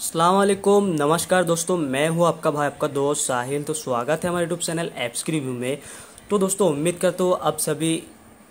असलम नमस्कार दोस्तों मैं हूँ आपका भाई आपका दोस्त साहिल तो स्वागत है हमारे यूट्यूब चैनल ऐप्स की रिव्यू में तो दोस्तों उम्मीद करता हूँ आप सभी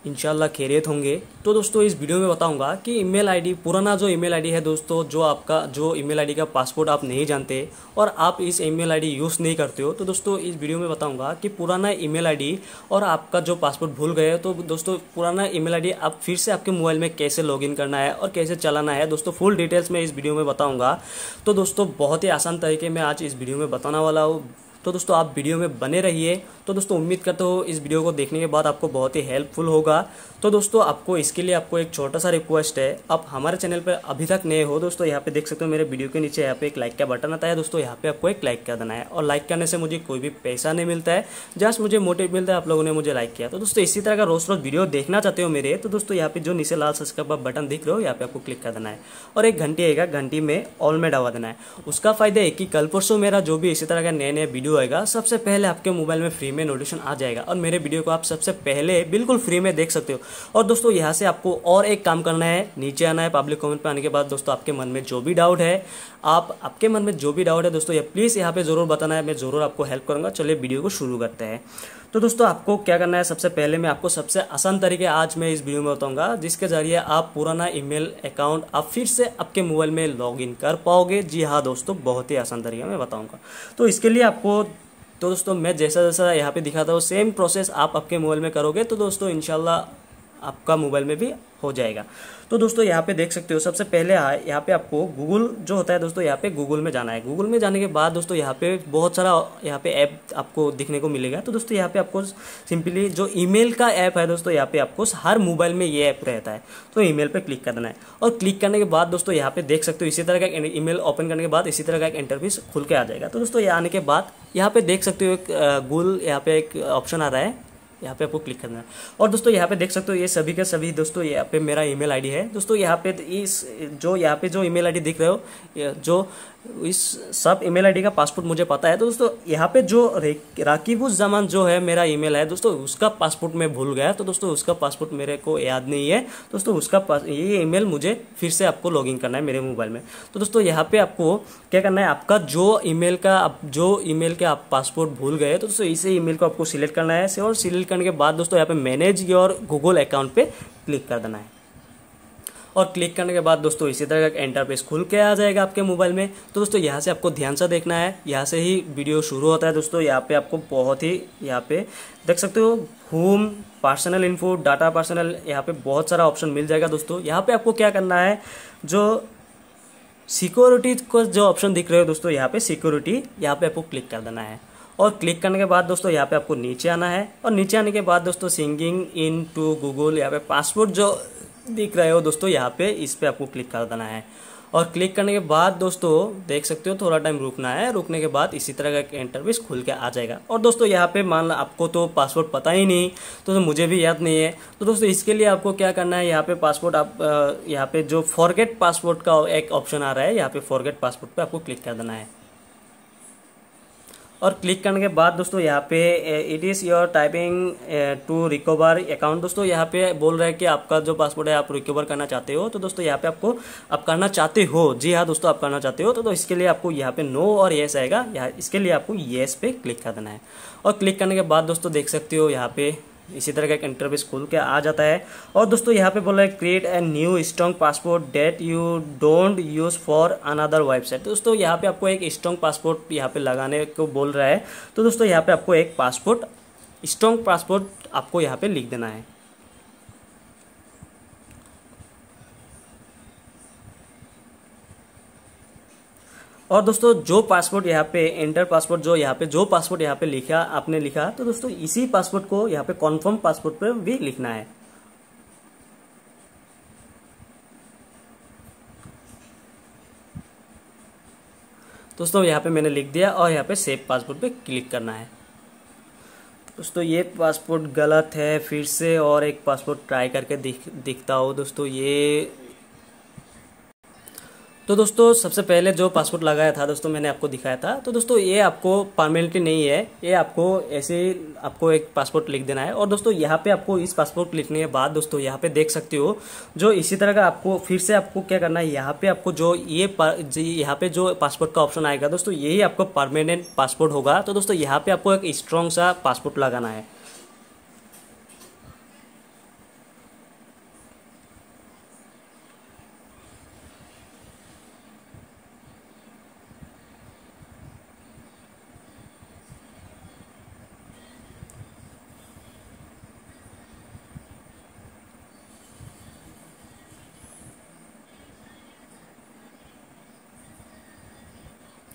इंशाल्लाह खैरियत होंगे तो दोस्तों इस वीडियो में बताऊंगा कि ईमेल आईडी पुराना जो ईमेल आईडी है दोस्तों जो आपका जो ईमेल आईडी का पासपोर्ट आप नहीं जानते और आप इस ईमेल आईडी यूज़ नहीं करते हो तो दोस्तों इस वीडियो में बताऊंगा कि पुराना ईमेल आईडी और आपका जो पासपोर्ट भूल गए तो दोस्तों पुराना ईमेल आईडी आप फिर से आपके मोबाइल में कैसे इन करना है और कैसे चलाना है दोस्तों फुल डिटेल्स में इस वीडियो में बताऊँगा तो दोस्तों बहुत ही आसान तरीके में आज इस वीडियो में बताने वाला हूँ तो दोस्तों आप वीडियो में बने रहिए तो दोस्तों उम्मीद करते हो इस वीडियो को देखने के बाद आपको बहुत ही हेल्पफुल होगा तो दोस्तों आपको इसके लिए आपको एक छोटा सा रिक्वेस्ट है आप हमारे चैनल पर अभी तक नए हो दोस्तों यहाँ पे देख सकते हो मेरे वीडियो के नीचे यहाँ पे एक लाइक का बटन आता है दोस्तों यहाँ पे आपको एक लाइक कर देना है और लाइक करने से मुझे कोई भी पैसा नहीं मिलता है जस्ट मुझे मोटिव मिलता है आप लोगों ने मुझे लाइक किया तो दोस्तों इसी तरह का रोज रोज वीडियो देखना चाहते हो मेरे तो दोस्तों यहाँ पे जो नीचे लाल सब्सक्राइब बटन दिख रहे हो यहाँ पे आपको क्लिक कर देना है और एक घंटी आएगा घंटी में ऑल में डावा देना है उसका फायदा है कि कल परसों मेरा जो भी इसी तरह का नए नए वीडियो वीडियो आएगा सबसे पहले आपके मोबाइल में फ्री में नोटिफिकेशन आ जाएगा और मेरे वीडियो को आप सबसे पहले बिल्कुल फ्री में देख सकते हो और दोस्तों यहाँ से आपको और एक काम करना है नीचे आना है पब्लिक कमेंट पर आने के बाद दोस्तों आपके मन में जो भी डाउट है आप आपके मन में जो भी डाउट है दोस्तों ये प्लीज़ यहाँ पर ज़रूर बताना है मैं ज़रूर आपको हेल्प करूँगा चलिए वीडियो को शुरू करते हैं तो दोस्तों आपको क्या करना है सबसे पहले मैं आपको सबसे आसान तरीके आज मैं इस वीडियो में बताऊंगा जिसके ज़रिए आप पुराना ईमेल अकाउंट आप फिर से आपके मोबाइल में लॉगिन कर पाओगे जी हाँ दोस्तों बहुत ही आसान तरीके मैं बताऊँगा तो इसके लिए आपको तो दोस्तों मैं जैसा जैसा यहाँ पे दिखाता हूँ सेम प्रोसेस आप आपके मोबाइल में करोगे तो दोस्तों इनशाला आपका मोबाइल में भी हो जाएगा तो दोस्तों यहाँ पे देख सकते हो सबसे पहले यहाँ पे आपको गूगल जो होता है दोस्तों यहाँ पे गूगल में जाना है गूगल में जाने के बाद दोस्तों यहाँ पे बहुत सारा यहाँ पे ऐप आपको दिखने को मिलेगा तो दोस्तों यहाँ पे आपको सिंपली जो ईमेल का ऐप है दोस्तों यहाँ पे आपको हर मोबाइल में ये ऐप रहता है तो ई पर क्लिक करना है और क्लिक करने के बाद दोस्तों यहाँ पे देख सकते हो इसी तरह का ई मेल ओपन करने के बाद इसी तरह का एक इंटरफेस खुल के आ जाएगा तो दोस्तों ये आने के बाद यहाँ पे देख सकते हो एक गूगल यहाँ पे एक ऑप्शन आ रहा है यहाँ पे आपको क्लिक करना है और दोस्तों यहाँ पे देख सकते हो ये सभी का सभी दोस्तों यहाँ पे मेरा ईमेल आईडी है दोस्तों यहाँ पे इस जो यहाँ पे जो ईमेल आईडी देख रहे हो जो इस सब ईमेल आईडी का पासपोर्ट मुझे पता है तो दोस्तों यहाँ पे जो जमान जो है मेरा ईमेल है दोस्तों उसका पासपोर्ट मैं भूल गया तो दोस्तों उसका पासपोर्ट मेरे को याद नहीं है दोस्तों उसका ये ईमेल मुझे फिर से आपको लॉगिन करना है मेरे मोबाइल में तो दोस्तों यहाँ पे आपको क्या करना है आपका जो ईमेल का आप जो ईमेल का आप पासपोर्ट भूल गए तो दोस्तों इसे ईमेल को आपको सिलेक्ट करना है और सिलेक्ट क्लिक करने के बाद दोस्तों यहाँ पे मैनेज योर गूगल अकाउंट पे क्लिक कर देना है और क्लिक करने के बाद दोस्तों इसी तरह का एंटर पेज खुल के आ जाएगा आपके मोबाइल में तो दोस्तों यहाँ से आपको ध्यान से देखना है यहाँ से ही वीडियो शुरू होता है दोस्तों यहाँ पे आपको बहुत ही यहाँ पे देख सकते हो home personal info data personal यहाँ पे बहुत सारा ऑप्शन मिल जाएगा दोस्तों यहाँ पे आपको क्या करना है जो सिक्योरिटी को जो ऑप्शन दिख रहे हो दोस्तों यहाँ पे सिक्योरिटी यहाँ पे आपको क्लिक कर देना है और क्लिक करने के बाद दोस्तों यहाँ पे आपको नीचे आना है और नीचे आने के बाद दोस्तों सिंगिंग इन टू गूगल यहाँ पे पासपोर्ट जो दिख रहे हो दोस्तों यहाँ पे इस पर आपको क्लिक कर देना है और क्लिक करने के बाद दोस्तों देख सकते हो थोड़ा टाइम रुकना है रुकने के बाद इसी तरह का एक इंटरव्यूज खुल के आ जाएगा और दोस्तों यहाँ पे मान लो आपको तो पासपोर्ट पता ही नहीं तो, तो मुझे भी याद नहीं है तो दोस्तों इसके लिए आपको क्या करना है यहाँ पे पासपोर्ट आप यहाँ पे जो फॉरगेट पासपोर्ट का एक ऑप्शन आ रहा है यहाँ पे फॉरगेट पासपोर्ट पर आपको क्लिक कर देना है और क्लिक करने के बाद दोस्तों यहाँ पे it is your typing to recover account दोस्तों यहाँ पे बोल रहे हैं कि आपका जो पासवर्ड है आप रिकवर करना चाहते हो तो दोस्तों यहाँ पे आपको आप करना चाहते हो जी हाँ दोस्तों आप करना चाहते हो तो, तो इसके लिए आपको यहाँ पे नो और येस आएगा यहाँ इसके लिए आपको येस पे क्लिक कर देना है और क्लिक करने के बाद दोस्तों देख सकते हो यहाँ पे इसी तरह का एक इंटरव्यू खोल के आ जाता है और दोस्तों यहाँ पे बोला है create a new strong passport that you don't use for another website दोस्तों यहाँ पे आपको एक स्ट्रॉन्ग पासपोर्ट यहाँ पे लगाने को बोल रहा है तो दोस्तों यहाँ पे आपको एक पासपोर्ट स्ट्रॉन्ग पासपोर्ट आपको यहाँ पे लिख देना है और दोस्तों जो पासपोर्ट यहाँ पे इंटर पासपोर्ट जो यहाँ पे जो पासपोर्ट यहाँ पे लिखा आपने लिखा तो दोस्तों इसी पासपोर्ट को यहाँ पे कॉन्फर्म पासपोर्ट पर भी लिखना है दोस्तों यहाँ पे मैंने लिख दिया और यहाँ पे सेव पासपोर्ट पे क्लिक करना है दोस्तों ये पासपोर्ट गलत है फिर से और एक पासपोर्ट ट्राई करके दिख दिखता हो दोस्तों ये तो दोस्तों सबसे पहले जो पासपोर्ट लगाया था दोस्तों मैंने आपको दिखाया था तो दोस्तों ये आपको परमानेंटली नहीं है ये आपको ऐसे आपको एक पासपोर्ट लिख देना है और दोस्तों यहाँ पे आपको इस पासपोर्ट लिखने के बाद दोस्तों यहाँ पे देख सकते हो जो इसी तरह का आपको फिर से आपको क्या करना है यहाँ पे आपको जो ये यहाँ पे जो पासपोर्ट का ऑप्शन आएगा दोस्तों यही आपको परमानेंट पासपोर्ट होगा तो दोस्तों यहाँ पे आपको एक स्ट्रॉन्ग सा पासपोर्ट लगाना है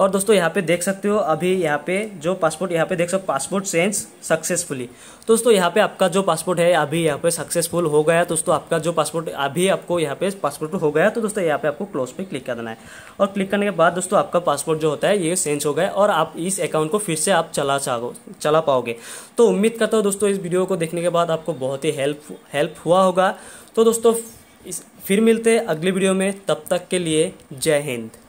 और दोस्तों यहाँ पे देख सकते हो अभी यहाँ पे जो पासपोर्ट यहाँ पे देख सकते हो पासपोर्ट चेंज सक्सेसफुली दोस्तों यहाँ पे आपका जो पासपोर्ट है अभी यहाँ पे सक्सेसफुल हो गया दोस्तों आपका जो पासपोर्ट अभी आपको यहाँ पे पासपोर्ट हो गया तो दोस्तों यहाँ पे आपको क्लोज पे क्लिक कर देना है और क्लिक करने के बाद दोस्तों आपका पासपोर्ट जो होता है ये चेंज हो गया और आप इस अकाउंट को फिर से आप चला चाहो चला पाओगे तो उम्मीद करता हूँ दोस्तों इस वीडियो को देखने के बाद आपको बहुत ही हेल्प हेल्प हुआ होगा तो दोस्तों फिर मिलते हैं अगले वीडियो में तब तक के लिए जय हिंद